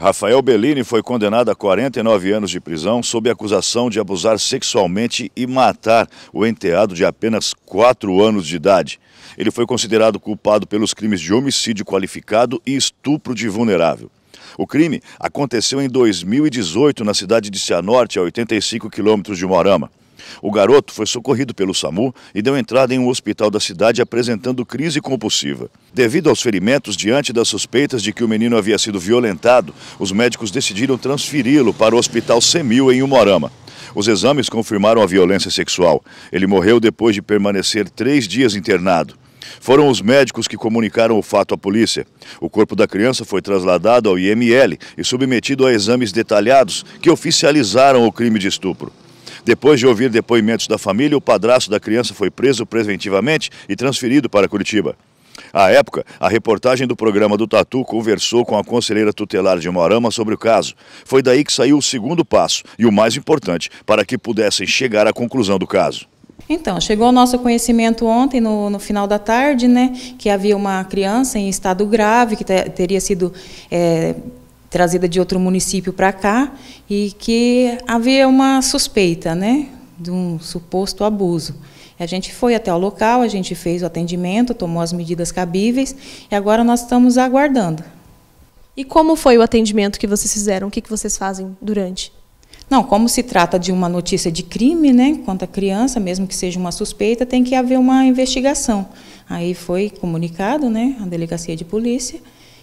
Rafael Bellini foi condenado a 49 anos de prisão sob acusação de abusar sexualmente e matar o enteado de apenas 4 anos de idade. Ele foi considerado culpado pelos crimes de homicídio qualificado e estupro de vulnerável. O crime aconteceu em 2018 na cidade de Cianorte, a 85 quilômetros de Morama. O garoto foi socorrido pelo SAMU e deu entrada em um hospital da cidade apresentando crise compulsiva. Devido aos ferimentos, diante das suspeitas de que o menino havia sido violentado, os médicos decidiram transferi-lo para o Hospital Semil, em Umorama. Os exames confirmaram a violência sexual. Ele morreu depois de permanecer três dias internado. Foram os médicos que comunicaram o fato à polícia. O corpo da criança foi trasladado ao IML e submetido a exames detalhados que oficializaram o crime de estupro. Depois de ouvir depoimentos da família, o padrasto da criança foi preso preventivamente e transferido para Curitiba. À época, a reportagem do programa do Tatu conversou com a conselheira tutelar de Morama sobre o caso. Foi daí que saiu o segundo passo e o mais importante para que pudessem chegar à conclusão do caso. Então, chegou ao nosso conhecimento ontem, no, no, final da tarde, né, que havia uma criança em estado grave, que teria sido é, trazida de outro município para cá e que havia uma suspeita, né, de um suposto abuso. A gente foi até o local, a gente fez o atendimento, tomou as medidas cabíveis e agora nós estamos aguardando. E como foi o atendimento que vocês fizeram? O que vocês fazem durante? Não, como se trata de uma notícia de crime, né, quanto à criança, mesmo que seja uma suspeita, tem que haver uma investigação. Aí foi comunicado, né, à delegacia de polícia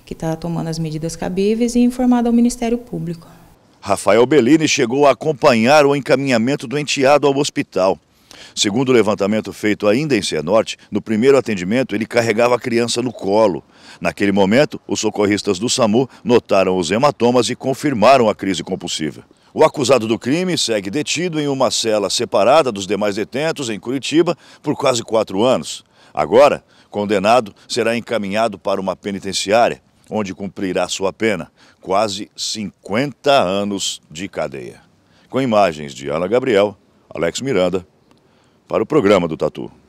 que está tomando as medidas cabíveis e informado ao Ministério Público. Rafael Bellini chegou a acompanhar o encaminhamento do enteado ao hospital. Segundo o levantamento feito ainda em Cianorte, no primeiro atendimento ele carregava a criança no colo. Naquele momento, os socorristas do SAMU notaram os hematomas e confirmaram a crise compulsiva. O acusado do crime segue detido em uma cela separada dos demais detentos em Curitiba por quase quatro anos. Agora, condenado, será encaminhado para uma penitenciária onde cumprirá sua pena, quase 50 anos de cadeia. Com imagens de Ana Gabriel, Alex Miranda, para o programa do Tatu.